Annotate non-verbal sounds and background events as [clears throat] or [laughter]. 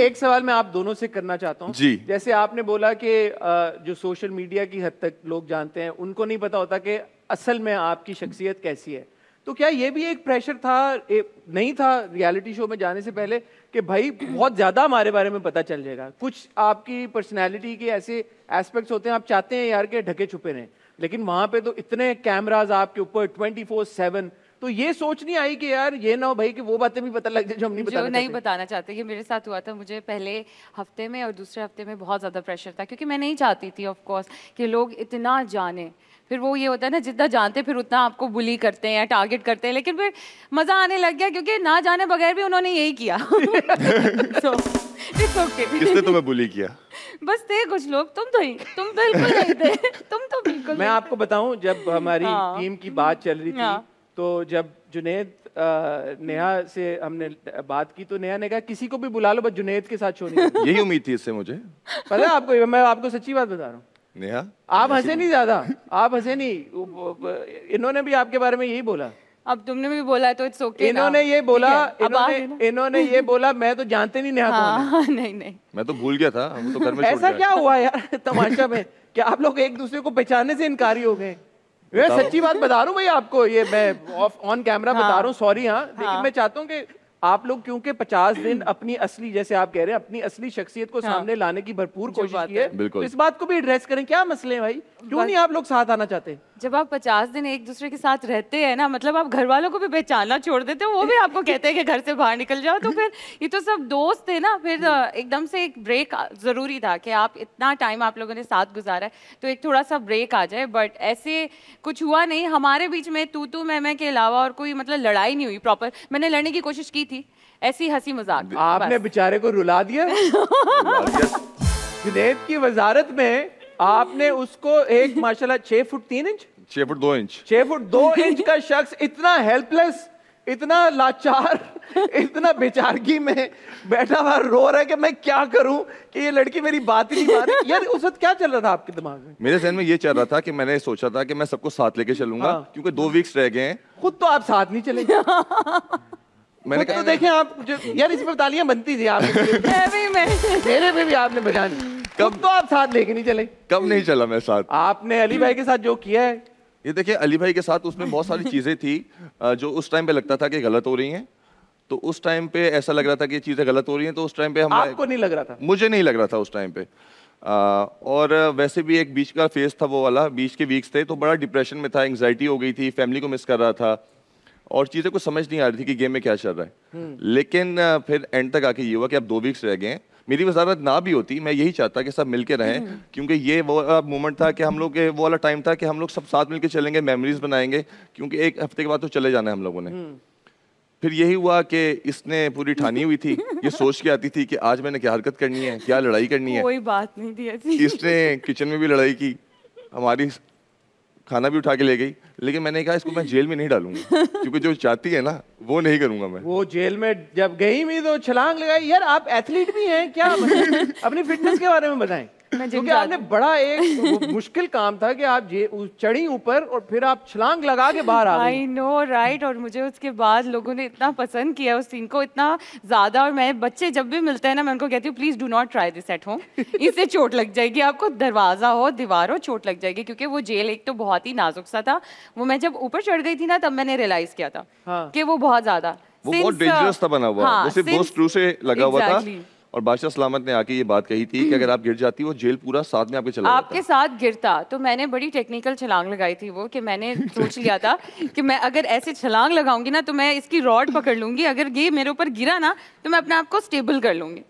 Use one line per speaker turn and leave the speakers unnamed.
एक सवाल मैं आप दोनों से करना चाहता हूँ जी जैसे आपने बोला कि जो सोशल मीडिया की हद तक लोग जानते हैं उनको नहीं पता होता कि असल में आपकी शख्सियत कैसी है तो क्या ये भी एक प्रेशर था ए, नहीं था रियलिटी शो में जाने से पहले कि भाई बहुत ज़्यादा हमारे बारे में पता चल जाएगा कुछ आपकी पर्सनैलिटी के ऐसे एस्पेक्ट्स होते हैं आप चाहते हैं यार के ढके छुपे रहें लेकिन वहां पे तो इतने कैमराज आपके ऊपर ट्वेंटी फोर सेवन तो ये सोच नहीं आई कि यार ये ना हो भाई कि वो बातें भी पता लग जाए जो हम नहीं बताना नहीं
बताना चाहते ये मेरे साथ हुआ था मुझे पहले हफ्ते में और दूसरे हफ्ते में बहुत ज़्यादा प्रेशर था क्योंकि मैं नहीं चाहती थी ऑफकोर्स कि लोग इतना जाने फिर वो ये होता है ना जितना जानते फिर उतना आपको बुली करते हैं टारगेट करते हैं लेकिन फिर मज़ा आने लग गया क्योंकि ना जाने बगैर भी उन्होंने यही किया [laughs] किसने तुम्हें बुली किया बस थे कुछ लोग तुम तो ही तुम बिल्कुल नहीं थे तुम तो बिल्कुल मैं
आपको बताऊं जब हमारी टीम हाँ। की बात चल रही थी हाँ। तो जब जुनेद नेहा से हमने बात की तो नेहा ने कहा किसी को भी बुला लो बस जुनेद के साथ छोड़ यही
उम्मीद थी इससे मुझे
पता आपको मैं आपको सच्ची बात बता रहा हूँ नेहा आप हंसे नहीं ज्यादा आप हंसे
नहीं
इन्होंने भी आपके बारे में यही बोला
अब तुमने भी बोला तो इट्स ओके okay इन्होंने ये बोला इन्होंने
इन्होंने ये बोला मैं तो जानते नहीं नेहा हाँ,
[laughs] नहीं नहीं
मैं तो भूल गया था हम तो घर में ऐसा क्या हुआ
यार तमाशा में क्या आप लोग
एक दूसरे को पहचानने से इनकारी हो गए मैं सच्ची बात बता रहा हूँ भाई आपको ये मैं ऑफ ऑन कैमरा बता हाँ। रहा हूँ सॉरी हाँ लेकिन हाँ। मैं चाहता हूँ कि आप लोग क्योंकि 50 दिन [clears throat] अपनी असली जैसे आप कह रहे हैं अपनी असली शख्सियत को हाँ। सामने लाने की भरपूर कोशिश की है तो इस बात को भी एड्रेस करें क्या मसले हैं भाई क्यों नहीं आप लोग साथ आना चाहते
जब आप पचास दिन एक दूसरे के साथ रहते हैं ना मतलब आप घर वालों को भी पहचानना छोड़ देते हो वो भी आपको कहते हैं कि घर से बाहर निकल जाओ तो [laughs] फिर ये तो सब दोस्त थे ना फिर हम्म। एकदम से एक ब्रेक ज़रूरी था कि आप इतना टाइम आप लोगों ने साथ गुजारा है तो एक थोड़ा सा ब्रेक आ जाए बट ऐसे कुछ हुआ नहीं हमारे बीच में तू तू मैं मैं के अलावा और कोई मतलब लड़ाई नहीं हुई प्रॉपर मैंने लड़ने की कोशिश की थी ऐसी हंसी मजाक आपने
बेचारे को [laughs] रुला दिया जुनेद की वजारत में आपने उसको एक माशाल्लाह छः फुट तीन इंच
छह फुट दो इंच
छह फुट दो इंच का शख्स इतना हेल्पलेस इतना लाचार इतना बेचारगी में बैठा हुआ रो रहा है कि मैं क्या करूं कि ये लड़की मेरी बात ही नहीं मान यार उस वक्त क्या चल रहा था आपके दिमाग में
मेरे जहन में ये चल रहा था कि मैंने सोचा था कि मैं सबको साथ लेके चलूंगा हाँ। क्योंकि दो वीक्स रह गए हैं
खुद तो आप साथ नहीं चले [laughs] मैंने तो कहा तो देखे आप जो यार इसमें तालियां बनती थी आपने [laughs] मेरे में भी आपने बजा
कब तो आप साथ लेके नहीं चले कब नहीं चला मैं साथ आपने अली भाई के साथ जो किया है ये देखिए अली भाई के साथ उसमें बहुत सारी चीज़ें थी जो उस टाइम पे लगता था कि गलत हो रही हैं तो उस टाइम पे ऐसा लग रहा था कि ये चीज़ें गलत हो रही हैं तो उस टाइम पे हम आपको नहीं लग रहा था मुझे नहीं लग रहा था उस टाइम पे आ, और वैसे भी एक बीच का फेज था वो वाला बीच के वीक्स थे तो बड़ा डिप्रेशन में था एंगजाइटी हो गई थी फैमिली को मिस कर रहा था और चीज़ें कुछ समझ नहीं आ रही थी कि गेम में क्या चल रहा है हम्म। लेकिन फिर एंड तक आके ये हुआ कि अब दो वीक्स रह गए हैं मेरी वजारत ना भी होती मैं यही चाहता कि सब मिल के रहें हम्म। क्योंकि ये वो मोमेंट था कि हम लोग के वो वाला टाइम था कि हम लोग सब साथ मिल के चलेंगे मेमोरीज बनाएंगे क्योंकि एक हफ्ते के बाद तो चले जाना है हम लोगों ने हम्म। फिर यही हुआ कि इसने पूरी ठानी हुई थी ये [laughs] सोच के आती थी कि आज मैंने क्या हरकत करनी है क्या लड़ाई करनी है कोई
बात नहीं थी
इसने किचन में भी लड़ाई की हमारी खाना भी उठा के ले गई लेकिन मैंने कहा इसको मैं जेल में नहीं डालूंगा क्योंकि जो चाहती है ना वो नहीं करूंगा मैं
वो जेल में जब गई भी तो छलांग लगाई यार आप एथलीट
भी हैं क्या मतलब?
[laughs] अपनी फिटनेस के बारे में बताएं क्योंकि आपने बड़ा एक मुश्किल काम था कि आप चढ़ी ऊपर और फिर आप छलांग लगा के बाहर आ आई
नो राइट और मुझे उसके बाद लोगों ने इतना पसंद किया उस सीन को इतना ज्यादा और मैं बच्चे जब भी मिलते हैं ना मैं उनको कहती हूँ please do not try this at home इससे चोट लग जाएगी आपको दरवाजा हो दीवार हो चोट लग जाएगी क्योंकि वो जेल एक तो बहुत ही नाजुक सा था वो मैं जब ऊपर चढ़ गई थी ना तब मैंने रियलाइज किया था हाँ। कि वो बहुत ज्यादा वो बहुत डेंजरस uh, था बना हुआ हाँ, वो सिर्फ
दो से लगा exactly. हुआ था और बादशाह सलामत ने आके ये बात कही थी कि अगर आप गिर जाती वो जेल पूरा साथ में आपके चला
आपके साथ गिरता तो मैंने बड़ी टेक्निकल छलांग लगाई थी वो कि मैंने सोच लिया था कि मैं अगर ऐसे छलांग लगाऊंगी ना तो मैं इसकी रॉड पकड़ लूंगी अगर ये मेरे ऊपर गिरा ना तो मैं अपने आप को स्टेबल कर लूंगी